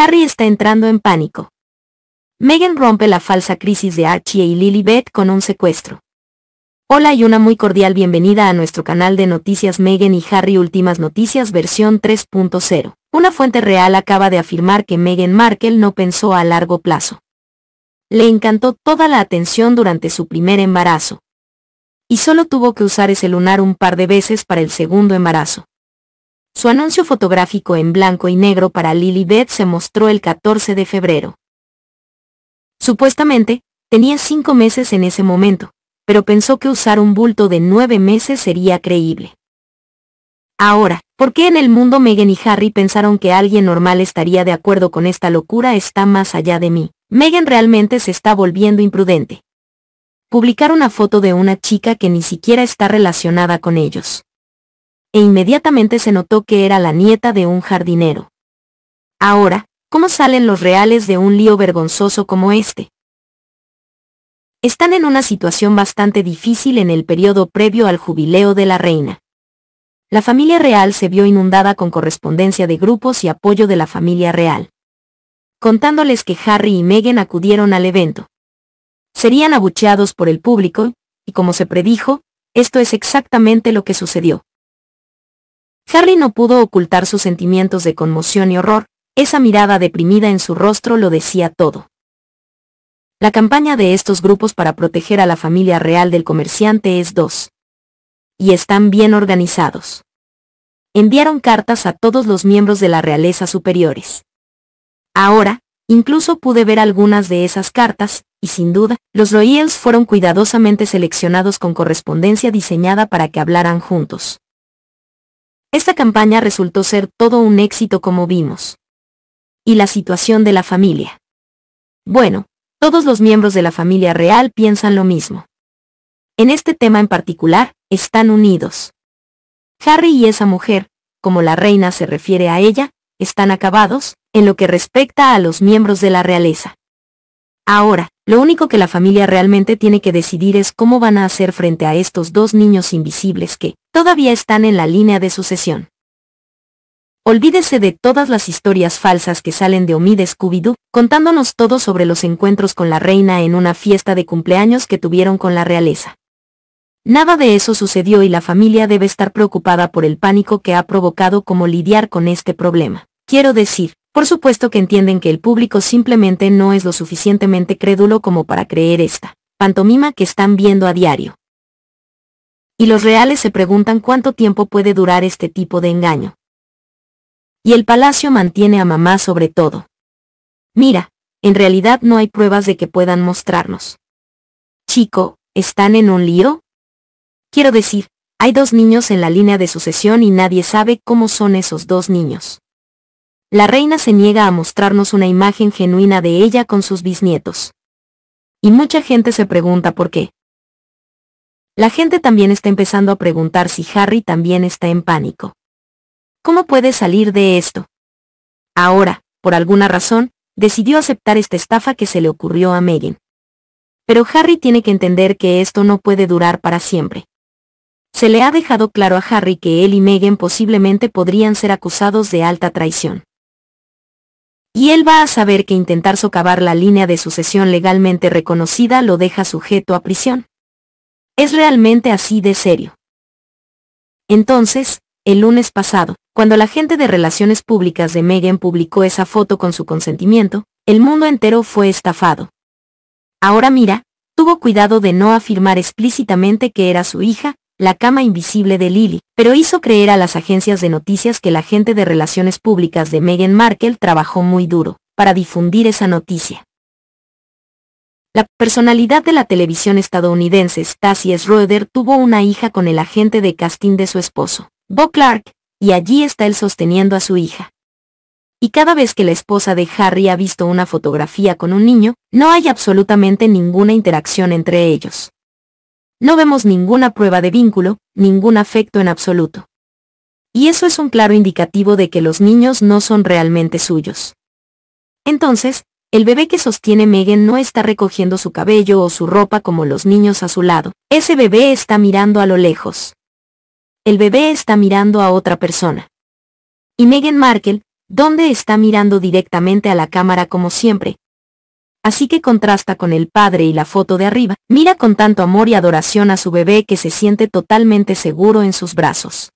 Harry está entrando en pánico. Megan rompe la falsa crisis de Archie y Beth con un secuestro. Hola y una muy cordial bienvenida a nuestro canal de noticias Megan y Harry Últimas Noticias versión 3.0. Una fuente real acaba de afirmar que Megan Markle no pensó a largo plazo. Le encantó toda la atención durante su primer embarazo. Y solo tuvo que usar ese lunar un par de veces para el segundo embarazo. Su anuncio fotográfico en blanco y negro para Beth se mostró el 14 de febrero. Supuestamente, tenía cinco meses en ese momento, pero pensó que usar un bulto de nueve meses sería creíble. Ahora, ¿por qué en el mundo Megan y Harry pensaron que alguien normal estaría de acuerdo con esta locura está más allá de mí? Megan realmente se está volviendo imprudente. Publicar una foto de una chica que ni siquiera está relacionada con ellos e inmediatamente se notó que era la nieta de un jardinero. Ahora, ¿cómo salen los reales de un lío vergonzoso como este? Están en una situación bastante difícil en el periodo previo al jubileo de la reina. La familia real se vio inundada con correspondencia de grupos y apoyo de la familia real. Contándoles que Harry y Meghan acudieron al evento. Serían abucheados por el público, y como se predijo, esto es exactamente lo que sucedió. Harry no pudo ocultar sus sentimientos de conmoción y horror, esa mirada deprimida en su rostro lo decía todo. La campaña de estos grupos para proteger a la familia real del comerciante es dos. Y están bien organizados. Enviaron cartas a todos los miembros de la realeza superiores. Ahora, incluso pude ver algunas de esas cartas, y sin duda, los Royals fueron cuidadosamente seleccionados con correspondencia diseñada para que hablaran juntos. Esta campaña resultó ser todo un éxito como vimos. Y la situación de la familia. Bueno, todos los miembros de la familia real piensan lo mismo. En este tema en particular, están unidos. Harry y esa mujer, como la reina se refiere a ella, están acabados, en lo que respecta a los miembros de la realeza. Ahora, lo único que la familia realmente tiene que decidir es cómo van a hacer frente a estos dos niños invisibles que, todavía están en la línea de sucesión. Olvídese de todas las historias falsas que salen de Omid Scooby-Doo, contándonos todo sobre los encuentros con la reina en una fiesta de cumpleaños que tuvieron con la realeza. Nada de eso sucedió y la familia debe estar preocupada por el pánico que ha provocado como lidiar con este problema. Quiero decir, por supuesto que entienden que el público simplemente no es lo suficientemente crédulo como para creer esta pantomima que están viendo a diario y los reales se preguntan cuánto tiempo puede durar este tipo de engaño. Y el palacio mantiene a mamá sobre todo. Mira, en realidad no hay pruebas de que puedan mostrarnos. Chico, ¿están en un lío? Quiero decir, hay dos niños en la línea de sucesión y nadie sabe cómo son esos dos niños. La reina se niega a mostrarnos una imagen genuina de ella con sus bisnietos. Y mucha gente se pregunta por qué. La gente también está empezando a preguntar si Harry también está en pánico. ¿Cómo puede salir de esto? Ahora, por alguna razón, decidió aceptar esta estafa que se le ocurrió a Megan. Pero Harry tiene que entender que esto no puede durar para siempre. Se le ha dejado claro a Harry que él y Megan posiblemente podrían ser acusados de alta traición. Y él va a saber que intentar socavar la línea de sucesión legalmente reconocida lo deja sujeto a prisión. Es realmente así de serio. Entonces, el lunes pasado, cuando la gente de Relaciones Públicas de Megan publicó esa foto con su consentimiento, el mundo entero fue estafado. Ahora mira, tuvo cuidado de no afirmar explícitamente que era su hija, la cama invisible de Lily, pero hizo creer a las agencias de noticias que la gente de Relaciones Públicas de Meghan Markle trabajó muy duro para difundir esa noticia. La personalidad de la televisión estadounidense Stacy Schroeder tuvo una hija con el agente de casting de su esposo, Bo Clark, y allí está él sosteniendo a su hija. Y cada vez que la esposa de Harry ha visto una fotografía con un niño, no hay absolutamente ninguna interacción entre ellos. No vemos ninguna prueba de vínculo, ningún afecto en absoluto. Y eso es un claro indicativo de que los niños no son realmente suyos. Entonces, el bebé que sostiene Megan no está recogiendo su cabello o su ropa como los niños a su lado. Ese bebé está mirando a lo lejos. El bebé está mirando a otra persona. Y Megan Markle, ¿dónde está mirando directamente a la cámara como siempre? Así que contrasta con el padre y la foto de arriba, mira con tanto amor y adoración a su bebé que se siente totalmente seguro en sus brazos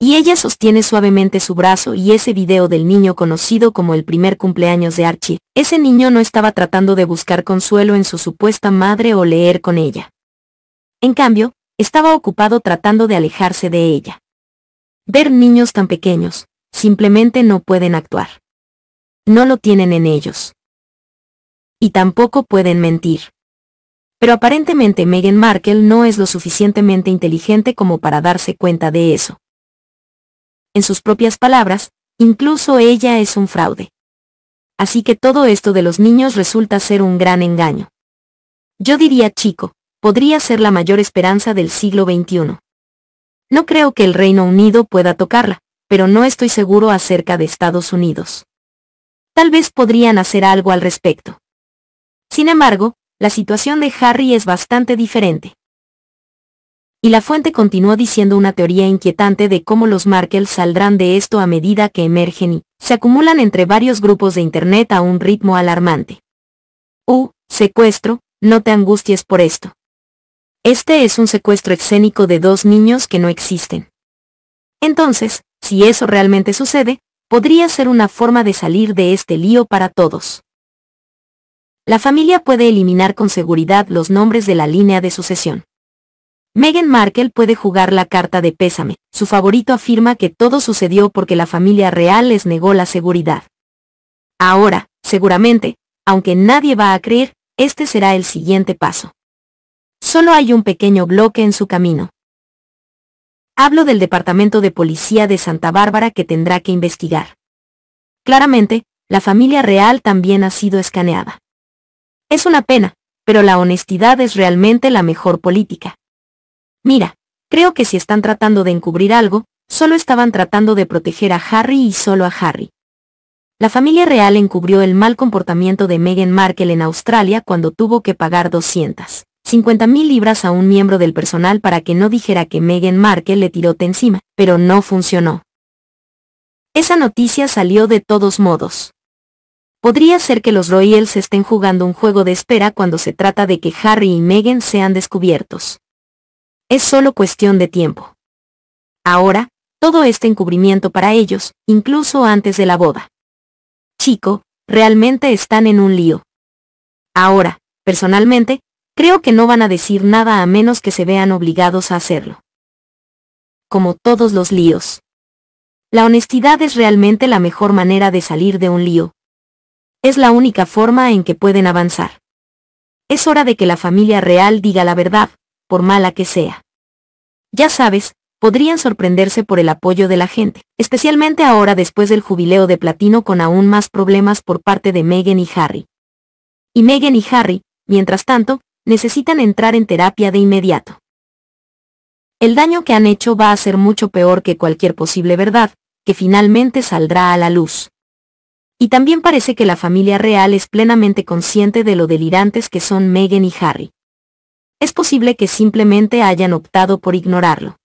y ella sostiene suavemente su brazo y ese video del niño conocido como el primer cumpleaños de Archie. Ese niño no estaba tratando de buscar consuelo en su supuesta madre o leer con ella. En cambio, estaba ocupado tratando de alejarse de ella. Ver niños tan pequeños, simplemente no pueden actuar. No lo tienen en ellos. Y tampoco pueden mentir. Pero aparentemente Meghan Markle no es lo suficientemente inteligente como para darse cuenta de eso en sus propias palabras, incluso ella es un fraude. Así que todo esto de los niños resulta ser un gran engaño. Yo diría chico, podría ser la mayor esperanza del siglo XXI. No creo que el Reino Unido pueda tocarla, pero no estoy seguro acerca de Estados Unidos. Tal vez podrían hacer algo al respecto. Sin embargo, la situación de Harry es bastante diferente. Y la fuente continuó diciendo una teoría inquietante de cómo los Markel saldrán de esto a medida que emergen y se acumulan entre varios grupos de Internet a un ritmo alarmante. U, secuestro, no te angusties por esto. Este es un secuestro escénico de dos niños que no existen. Entonces, si eso realmente sucede, podría ser una forma de salir de este lío para todos. La familia puede eliminar con seguridad los nombres de la línea de sucesión. Meghan Markle puede jugar la carta de pésame. Su favorito afirma que todo sucedió porque la familia real les negó la seguridad. Ahora, seguramente, aunque nadie va a creer, este será el siguiente paso. Solo hay un pequeño bloque en su camino. Hablo del Departamento de Policía de Santa Bárbara que tendrá que investigar. Claramente, la familia real también ha sido escaneada. Es una pena, pero la honestidad es realmente la mejor política. Mira, creo que si están tratando de encubrir algo, solo estaban tratando de proteger a Harry y solo a Harry. La familia real encubrió el mal comportamiento de Meghan Markle en Australia cuando tuvo que pagar 250.000 libras a un miembro del personal para que no dijera que Meghan Markle le tiró encima, pero no funcionó. Esa noticia salió de todos modos. Podría ser que los Royals estén jugando un juego de espera cuando se trata de que Harry y Meghan sean descubiertos. Es solo cuestión de tiempo. Ahora, todo este encubrimiento para ellos, incluso antes de la boda. Chico, realmente están en un lío. Ahora, personalmente, creo que no van a decir nada a menos que se vean obligados a hacerlo. Como todos los líos. La honestidad es realmente la mejor manera de salir de un lío. Es la única forma en que pueden avanzar. Es hora de que la familia real diga la verdad, por mala que sea. Ya sabes, podrían sorprenderse por el apoyo de la gente, especialmente ahora después del jubileo de platino con aún más problemas por parte de Megan y Harry. Y Megan y Harry, mientras tanto, necesitan entrar en terapia de inmediato. El daño que han hecho va a ser mucho peor que cualquier posible verdad, que finalmente saldrá a la luz. Y también parece que la familia real es plenamente consciente de lo delirantes que son Megan y Harry es posible que simplemente hayan optado por ignorarlo.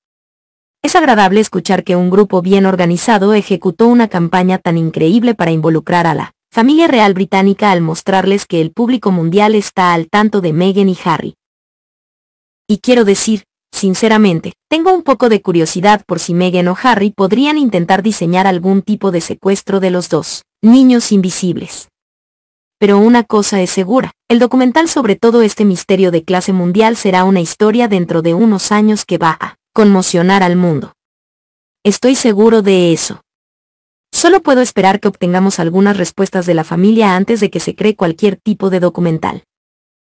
Es agradable escuchar que un grupo bien organizado ejecutó una campaña tan increíble para involucrar a la familia real británica al mostrarles que el público mundial está al tanto de Meghan y Harry. Y quiero decir, sinceramente, tengo un poco de curiosidad por si Meghan o Harry podrían intentar diseñar algún tipo de secuestro de los dos niños invisibles pero una cosa es segura, el documental sobre todo este misterio de clase mundial será una historia dentro de unos años que va a conmocionar al mundo. Estoy seguro de eso. Solo puedo esperar que obtengamos algunas respuestas de la familia antes de que se cree cualquier tipo de documental.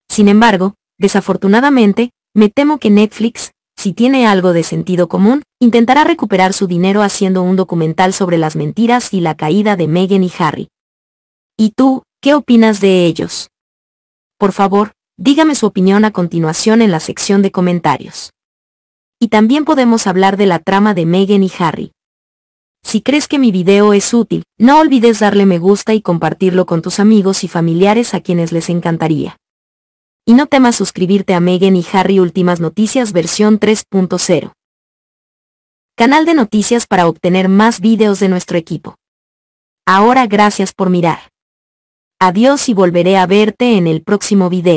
Sin embargo, desafortunadamente, me temo que Netflix, si tiene algo de sentido común, intentará recuperar su dinero haciendo un documental sobre las mentiras y la caída de Meghan y Harry. ¿Y tú, ¿Qué opinas de ellos? Por favor, dígame su opinión a continuación en la sección de comentarios. Y también podemos hablar de la trama de Megan y Harry. Si crees que mi video es útil, no olvides darle me gusta y compartirlo con tus amigos y familiares a quienes les encantaría. Y no temas suscribirte a Megan y Harry Últimas Noticias versión 3.0. Canal de noticias para obtener más videos de nuestro equipo. Ahora gracias por mirar. Adiós y volveré a verte en el próximo video.